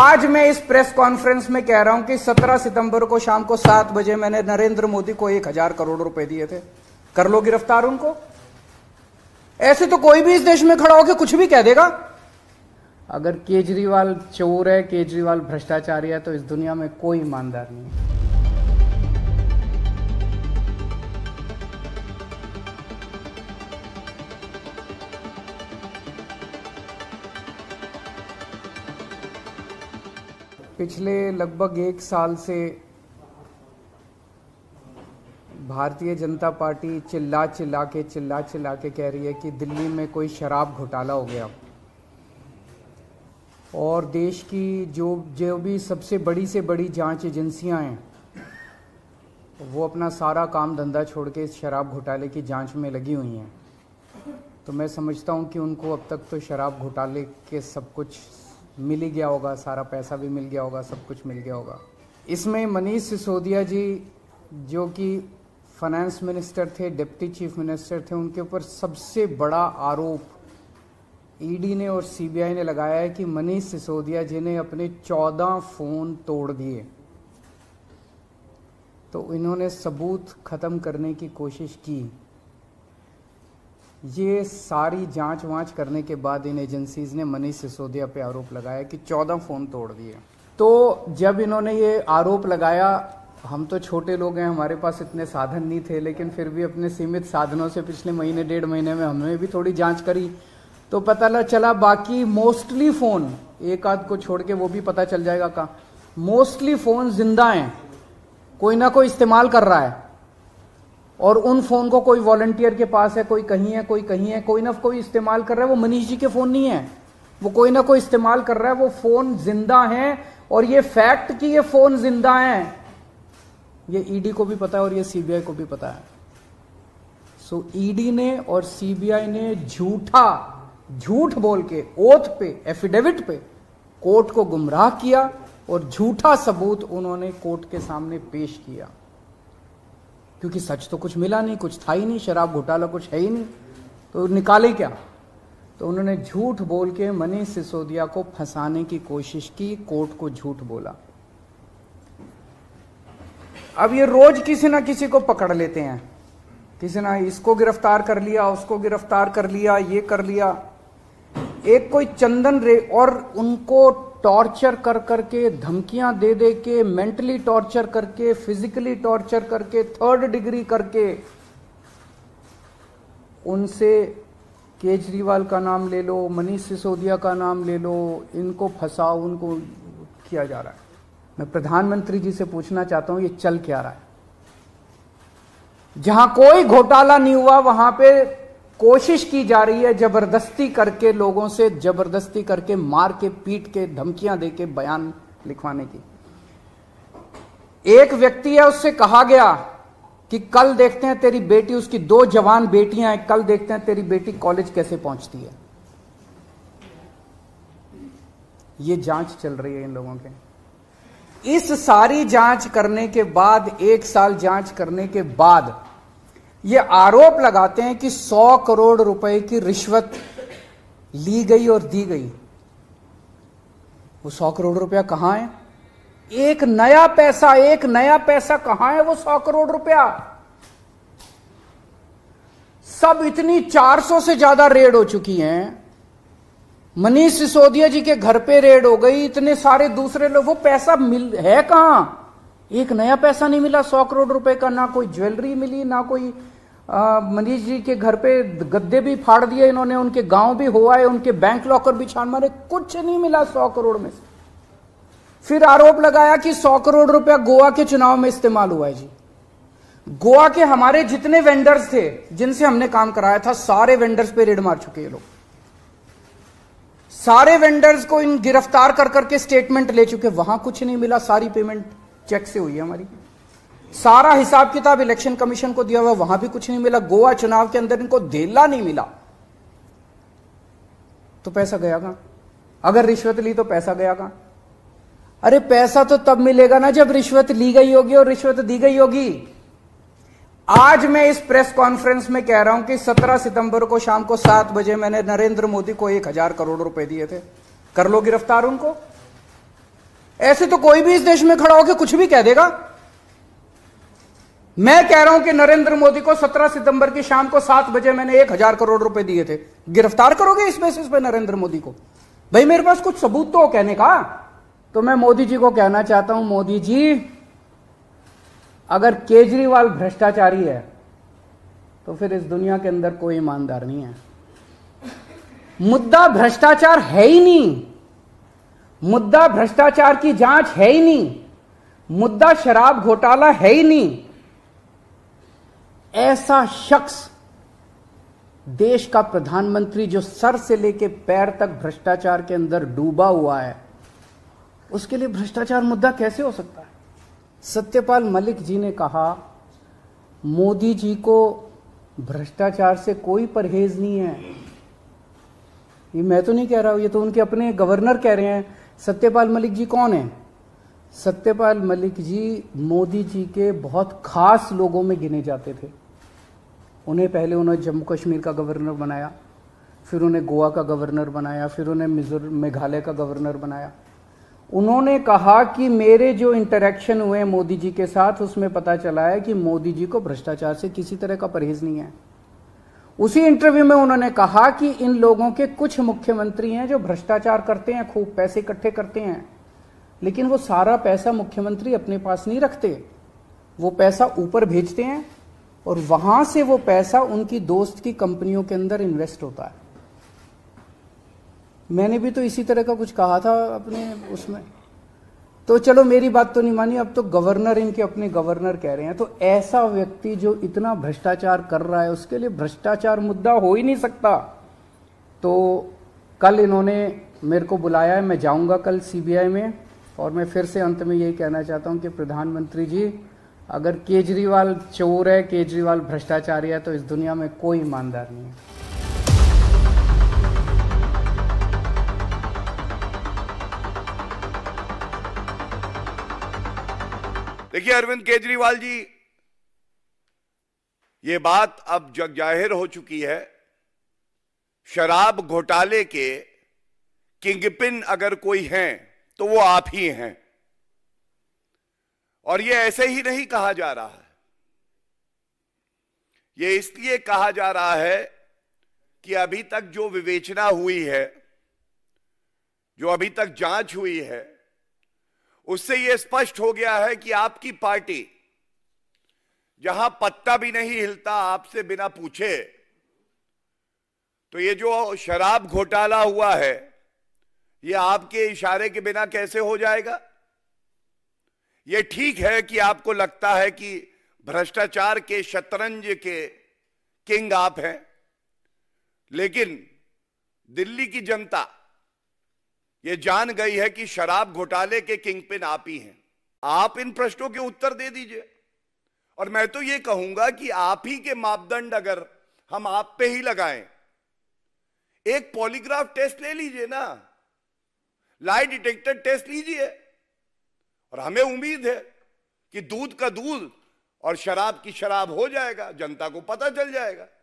आज मैं इस प्रेस कॉन्फ्रेंस में कह रहा हूं कि 17 सितंबर को शाम को सात बजे मैंने नरेंद्र मोदी को एक हजार करोड़ रुपए दिए थे कर लो गिरफ्तार उनको ऐसे तो कोई भी इस देश में खड़ा होकर कुछ भी कह देगा अगर केजरीवाल चोर है केजरीवाल भ्रष्टाचारी है तो इस दुनिया में कोई ईमानदार नहीं है पिछले लगभग एक साल से भारतीय जनता पार्टी चिल्ला चिल्ला के चिल्ला चिल्ला के कह रही है कि दिल्ली में कोई शराब घोटाला हो गया और देश की जो जो भी सबसे बड़ी से बड़ी जांच एजेंसियां हैं वो अपना सारा काम धंधा छोड़ के इस शराब घोटाले की जांच में लगी हुई हैं तो मैं समझता हूं कि उनको अब तक तो शराब घोटाले के सब कुछ मिल ही गया होगा सारा पैसा भी मिल गया होगा सब कुछ मिल गया होगा इसमें मनीष सिसोदिया जी जो कि फाइनेंस मिनिस्टर थे डिप्टी चीफ मिनिस्टर थे उनके ऊपर सबसे बड़ा आरोप ईडी e ने और सीबीआई ने लगाया है कि मनीष सिसोदिया जी ने अपने चौदह फोन तोड़ दिए तो इन्होंने सबूत ख़त्म करने की कोशिश की ये सारी जांच वांच करने के बाद इन एजेंसीज ने मनीष सिसोदिया पे आरोप लगाया कि चौदह फ़ोन तोड़ दिए तो जब इन्होंने ये आरोप लगाया हम तो छोटे लोग हैं हमारे पास इतने साधन नहीं थे लेकिन फिर भी अपने सीमित साधनों से पिछले महीने डेढ़ महीने में हमने भी थोड़ी जांच करी तो पता चला बाकी मोस्टली फ़ोन एक आध को छोड़ के वो भी पता चल जाएगा का मोस्टली फ़ोन जिंदा हैं कोई ना कोई इस्तेमाल कर रहा है और उन फोन को कोई वॉलंटियर के पास है कोई कहीं है कोई कहीं है कोई ना कोई इस्तेमाल कर रहा है वो मनीष जी के फोन नहीं है वो कोई ना कोई इस्तेमाल कर रहा है वो फोन जिंदा है और ये फैक्ट कि ये फोन जिंदा है ये ईडी e को भी पता है और ये सीबीआई को भी पता है सो so, ईडी e ने और सीबीआई ने झूठा झूठ बोल के ओथ पे एफिडेविट पे कोर्ट को गुमराह किया और झूठा सबूत उन्होंने कोर्ट के सामने पेश किया क्योंकि सच तो कुछ मिला नहीं कुछ था ही नहीं शराब घोटाला कुछ है ही नहीं तो निकाले क्या तो उन्होंने झूठ बोल के मनीष सिसोदिया को फंसाने की कोशिश की कोर्ट को झूठ बोला अब ये रोज किसी ना किसी को पकड़ लेते हैं किसी ना इसको गिरफ्तार कर लिया उसको गिरफ्तार कर लिया ये कर लिया एक कोई चंदन रे और उनको टॉर्चर कर करके धमकियां दे दे के मेंटली टॉर्चर करके फिजिकली टॉर्चर करके थर्ड डिग्री करके उनसे केजरीवाल का नाम ले लो मनीष सिसोदिया का नाम ले लो इनको फंसाओ उनको किया जा रहा है मैं प्रधानमंत्री जी से पूछना चाहता हूं ये चल क्या रहा है जहां कोई घोटाला नहीं हुआ वहां पे कोशिश की जा रही है जबरदस्ती करके लोगों से जबरदस्ती करके मार के पीट के धमकियां दे के बयान लिखवाने की एक व्यक्ति है उससे कहा गया कि कल देखते हैं तेरी बेटी उसकी दो जवान बेटियां हैं कल देखते हैं तेरी बेटी कॉलेज कैसे पहुंचती है ये जांच चल रही है इन लोगों के इस सारी जांच करने के बाद एक साल जांच करने के बाद ये आरोप लगाते हैं कि 100 करोड़ रुपए की रिश्वत ली गई और दी गई वो 100 करोड़ रुपया कहां है एक नया पैसा एक नया पैसा कहां है वो 100 करोड़ रुपया सब इतनी 400 से ज्यादा रेड हो चुकी हैं मनीष सिसोदिया जी के घर पे रेड हो गई इतने सारे दूसरे लोग वो पैसा मिल है कहां एक नया पैसा नहीं मिला सौ करोड़ रुपए का ना कोई ज्वेलरी मिली ना कोई मनीष जी के घर पे गद्दे भी फाड़ दिए इन्होंने उनके गांव भी हुआ है उनके बैंक लॉकर भी छान मारे कुछ नहीं मिला सौ करोड़ में से फिर आरोप लगाया कि सौ करोड़ रुपया गोवा के चुनाव में इस्तेमाल हुआ है जी गोवा के हमारे जितने वेंडर्स थे जिनसे हमने काम कराया था सारे वेंडर्स पे रेड मार चुके लोग सारे वेंडर्स को इन गिरफ्तार कर करके स्टेटमेंट ले चुके वहां कुछ नहीं मिला सारी पेमेंट चेक से हुई है हमारी सारा हिसाब किताब इलेक्शन कमीशन को दिया हुआ वहां भी कुछ नहीं मिला गोवा चुनाव के अंदर इनको देला नहीं मिला तो पैसा गया कहां अगर रिश्वत ली तो पैसा गया कहां अरे पैसा तो तब मिलेगा ना जब रिश्वत ली गई होगी और रिश्वत दी गई होगी आज मैं इस प्रेस कॉन्फ्रेंस में कह रहा हूं कि 17 सितंबर को शाम को सात बजे मैंने नरेंद्र मोदी को एक हजार करोड़ रुपए दिए थे कर लो गिरफ्तार उनको ऐसे तो कोई भी इस देश में खड़ा होकर कुछ भी कह देगा मैं कह रहा हूं कि नरेंद्र मोदी को 17 सितंबर की शाम को सात बजे मैंने एक हजार करोड़ रुपए दिए थे गिरफ्तार करोगे इस बेसिस पे नरेंद्र मोदी को भाई मेरे पास कुछ सबूत तो हो कहने का तो मैं मोदी जी को कहना चाहता हूं मोदी जी अगर केजरीवाल भ्रष्टाचारी है तो फिर इस दुनिया के अंदर कोई ईमानदार नहीं है मुद्दा भ्रष्टाचार है ही नहीं मुद्दा भ्रष्टाचार की जांच है ही नहीं मुद्दा शराब घोटाला है ही नहीं ऐसा शख्स देश का प्रधानमंत्री जो सर से लेके पैर तक भ्रष्टाचार के अंदर डूबा हुआ है उसके लिए भ्रष्टाचार मुद्दा कैसे हो सकता है सत्यपाल मलिक जी ने कहा मोदी जी को भ्रष्टाचार से कोई परहेज नहीं है ये मैं तो नहीं कह रहा हूं ये तो उनके अपने गवर्नर कह रहे हैं सत्यपाल मलिक जी कौन है सत्यपाल मलिक जी मोदी जी के बहुत खास लोगों में गिने जाते थे उन्हें पहले उन्होंने जम्मू कश्मीर का गवर्नर बनाया फिर उन्हें गोवा का गवर्नर बनाया फिर उन्हें मिजोर मेघालय का गवर्नर बनाया उन्होंने कहा कि मेरे जो इंटरेक्शन हुए मोदी जी के साथ उसमें पता चला है कि मोदी जी को भ्रष्टाचार से किसी तरह का परहेज नहीं है उसी इंटरव्यू में उन्होंने कहा कि इन लोगों के कुछ मुख्यमंत्री हैं जो भ्रष्टाचार करते हैं खूब पैसे इकट्ठे करते हैं लेकिन वो सारा पैसा मुख्यमंत्री अपने पास नहीं रखते वो पैसा ऊपर भेजते हैं और वहां से वो पैसा उनकी दोस्त की कंपनियों के अंदर इन्वेस्ट होता है मैंने भी तो इसी तरह का कुछ कहा था अपने उसमें तो चलो मेरी बात तो नहीं मानी अब तो गवर्नर इनके अपने गवर्नर कह रहे हैं तो ऐसा व्यक्ति जो इतना भ्रष्टाचार कर रहा है उसके लिए भ्रष्टाचार मुद्दा हो ही नहीं सकता तो कल इन्होंने मेरे को बुलाया है मैं जाऊंगा कल सीबीआई में और मैं फिर से अंत में यही कहना चाहता हूं कि प्रधानमंत्री जी अगर केजरीवाल चोर है केजरीवाल भ्रष्टाचारी है तो इस दुनिया में कोई ईमानदार नहीं है देखिए अरविंद केजरीवाल जी ये बात अब जग जाहिर हो चुकी है शराब घोटाले के किंगपिन अगर कोई हैं तो वो आप ही हैं और ये ऐसे ही नहीं कहा जा रहा है ये इसलिए कहा जा रहा है कि अभी तक जो विवेचना हुई है जो अभी तक जांच हुई है उससे यह स्पष्ट हो गया है कि आपकी पार्टी जहां पत्ता भी नहीं हिलता आपसे बिना पूछे तो ये जो शराब घोटाला हुआ है ये आपके इशारे के बिना कैसे हो जाएगा ये ठीक है कि आपको लगता है कि भ्रष्टाचार के शतरंज के किंग आप हैं लेकिन दिल्ली की जनता ये जान गई है कि शराब घोटाले के किंग पिन आप ही हैं आप इन प्रश्नों के उत्तर दे दीजिए और मैं तो ये कहूंगा कि आप ही के मापदंड अगर हम आप पे ही लगाएं एक पॉलीग्राफ टेस्ट ले लीजिए ना लाई डिटेक्टर टेस्ट लीजिए और हमें उम्मीद है कि दूध का दूध और शराब की शराब हो जाएगा जनता को पता चल जाएगा